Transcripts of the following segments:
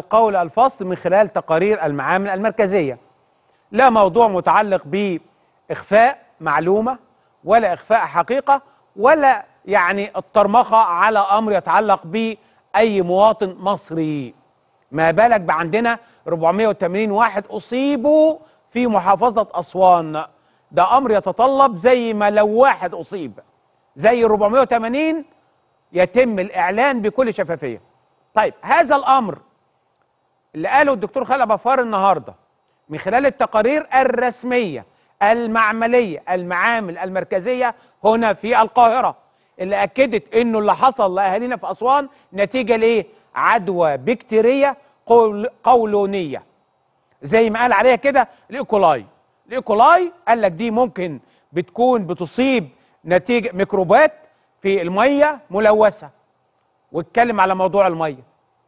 القول الفصل من خلال تقارير المعامل المركزية لا موضوع متعلق بإخفاء معلومة ولا إخفاء حقيقة ولا يعني الطرمخة على أمر يتعلق بأي مواطن مصري ما بالك بعندنا 480 واحد أصيبوا في محافظة أسوان ده أمر يتطلب زي ما لو واحد أصيب زي 480 يتم الإعلان بكل شفافية طيب هذا الأمر اللي قاله الدكتور خالد بفار النهارده من خلال التقارير الرسميه المعمليه المعامل المركزيه هنا في القاهره اللي اكدت انه اللي حصل لاهالينا في اسوان نتيجه لايه؟ عدوى بكتيريه قول قولونيه زي ما قال عليها كده الايكولاي الايكولاي قال لك دي ممكن بتكون بتصيب نتيجه ميكروبات في الميه ملوثه واتكلم على موضوع الميه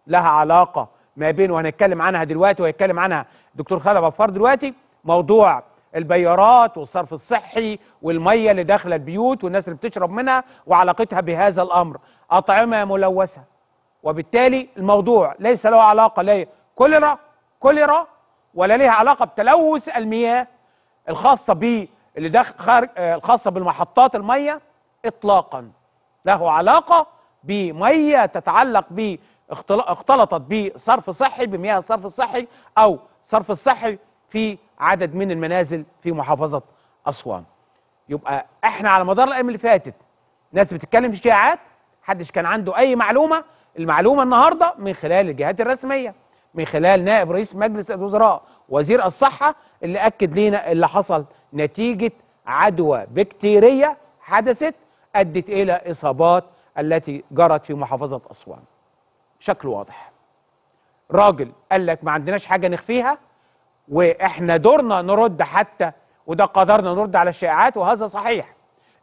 لها علاقه ما بين وهنتكلم عنها دلوقتي وهيتكلم عنها دكتور خالد غفار دلوقتي موضوع البيارات والصرف الصحي والميه اللي داخله البيوت والناس اللي بتشرب منها وعلاقتها بهذا الامر اطعمه ملوثه وبالتالي الموضوع ليس له علاقه لا كوليرا كوليرا ولا ليها علاقه بتلوث المياه الخاصه ب اللي داخل خارج الخاصه بالمحطات الميه اطلاقا له علاقه بميه تتعلق ب اختلطت بصرف صحي بمياه الصرف الصحي أو صرف الصحي في عدد من المنازل في محافظة أسوان يبقى احنا على مدار الأيام اللي فاتت ناس بتتكلم في شائعات حدش كان عنده أي معلومة المعلومة النهاردة من خلال الجهات الرسمية من خلال نائب رئيس مجلس الوزراء وزير الصحة اللي أكد لينا اللي حصل نتيجة عدوى بكتيرية حدثت أدت إلى إصابات التي جرت في محافظة أسوان شكل واضح راجل قال لك ما عندناش حاجه نخفيها واحنا دورنا نرد حتى وده قدرنا نرد على الشائعات وهذا صحيح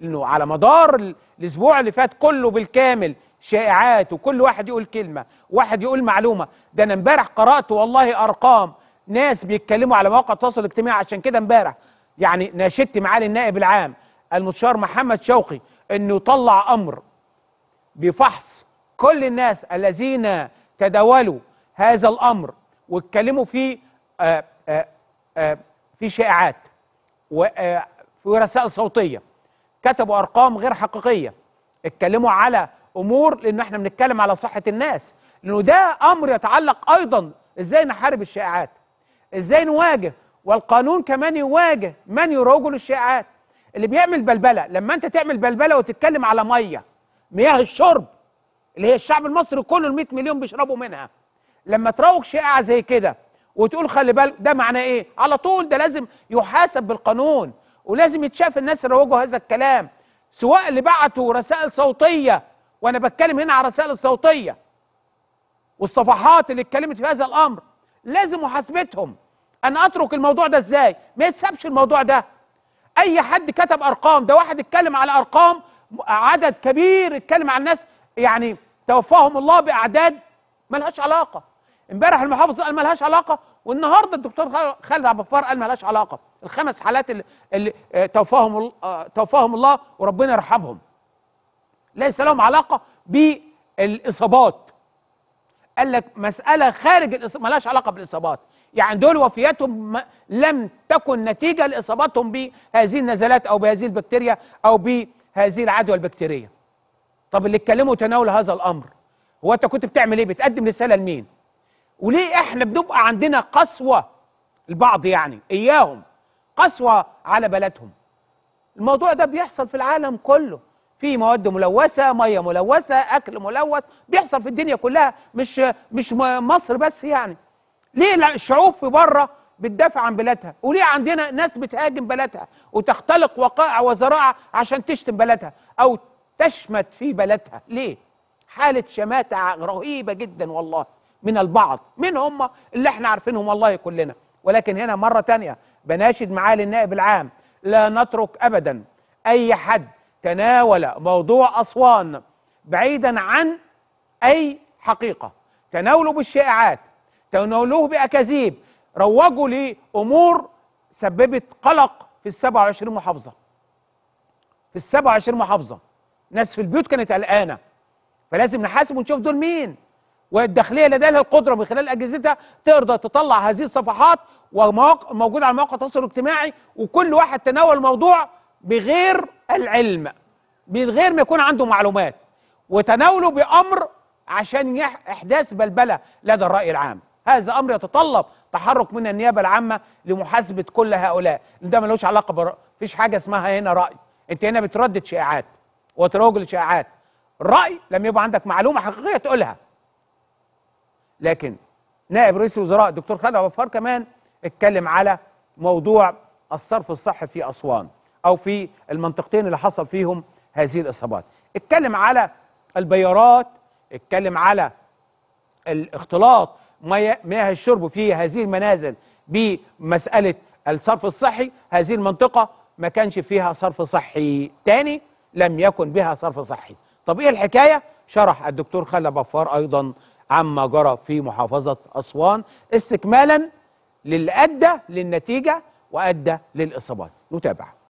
انه على مدار الاسبوع اللي فات كله بالكامل شائعات وكل واحد يقول كلمه واحد يقول معلومه ده انا امبارح قرات والله ارقام ناس بيتكلموا على مواقع التواصل الاجتماعي عشان كده امبارح يعني ناشدت معالي النائب العام المستشار محمد شوقي انه يطلع امر بفحص كل الناس الذين تداولوا هذا الامر واتكلموا فيه آه، آه، آه، في شائعات وفي رسائل صوتيه كتبوا ارقام غير حقيقيه اتكلموا على امور لان احنا بنتكلم على صحه الناس لانه ده امر يتعلق ايضا ازاي نحارب الشائعات ازاي نواجه والقانون كمان يواجه من يروج للشائعات اللي بيعمل بلبله لما انت تعمل بلبله وتتكلم على ميه مياه الشرب اللي هي الشعب المصري كله ال 100 مليون بيشربوا منها لما تروج شائعه زي كده وتقول خلي بالك ده معناه ايه على طول ده لازم يحاسب بالقانون ولازم يتشاف الناس اللي روجوا هذا الكلام سواء اللي بعتوا رسائل صوتيه وانا بتكلم هنا على الرسائل الصوتيه والصفحات اللي اتكلمت في هذا الامر لازم محاسبتهم انا اترك الموضوع ده ازاي ما يتسابش الموضوع ده اي حد كتب ارقام ده واحد اتكلم على ارقام عدد كبير اتكلم على الناس يعني توفاهم الله باعداد ملهاش علاقه امبارح المحافظ قال ملهاش علاقه والنهارده الدكتور خالد عبد الفار قال ملهاش علاقه الخمس حالات اللي, اللي آه، توفاهم آه، توفاهم الله وربنا يرحمهم ليس لهم علاقه بالاصابات قال لك مساله خارج ملهاش علاقه بالاصابات يعني دول وفياتهم لم تكن نتيجه لاصابتهم بهذه النزلات او بهذه البكتيريا او بهذه العدوى البكتيريه طب اللي اتكلموا تناول هذا الامر هو انت كنت بتعمل ايه بتقدم رساله لمين وليه احنا بنبقى عندنا قسوه البعض يعني اياهم قسوه على بلدهم الموضوع ده بيحصل في العالم كله في مواد ملوثه ميه ملوثه اكل ملوث بيحصل في الدنيا كلها مش مش مصر بس يعني ليه الشعوب في بره بتدافع عن بلادها وليه عندنا ناس بتهاجم بلادها وتختلق وقائع وزراعه عشان تشتم بلادها او تشمت في بلدها ليه حالة شماتة رهيبة جدا والله من البعض من هم اللي احنا عارفينهم والله كلنا ولكن هنا مرة تانية بناشد معالي النائب العام لا نترك أبدا أي حد تناول موضوع أسوان بعيدا عن أي حقيقة تناوله بالشائعات تناولوه بأكاذيب روجوا لأمور سببت قلق في السبع 27 محافظة في السبع 27 محافظة ناس في البيوت كانت قلقانه فلازم نحاسب ونشوف دول مين والداخليه لديها القدره من خلال اجهزتها تقدر تطلع هذه الصفحات ومواقع موجوده على مواقع التواصل الاجتماعي وكل واحد تناول الموضوع بغير العلم من غير ما يكون عنده معلومات وتناوله بامر عشان احداث بلبله لدى الراي العام هذا امر يتطلب تحرك من النيابه العامه لمحاسبه كل هؤلاء ده ملوش علاقه بر... فيش حاجه اسمها هنا راي انت هنا بتردد شائعات وتروج لشائعات الرأي لم يبقى عندك معلومة حقيقية تقولها لكن نائب رئيس الوزراء الدكتور خالد غفار كمان اتكلم على موضوع الصرف الصحي في أسوان أو في المنطقتين اللي حصل فيهم هذه الإصابات اتكلم على البيارات اتكلم على الاختلاط مياه الشرب في هذه المنازل بمسألة الصرف الصحي هذه المنطقة ما كانش فيها صرف صحي تاني لم يكن بها صرف صحي طب ايه الحكايه شرح الدكتور خالد بفار ايضا عما جرى في محافظه اسوان استكمالا للي ادى للنتيجه وادى للاصابات نتابع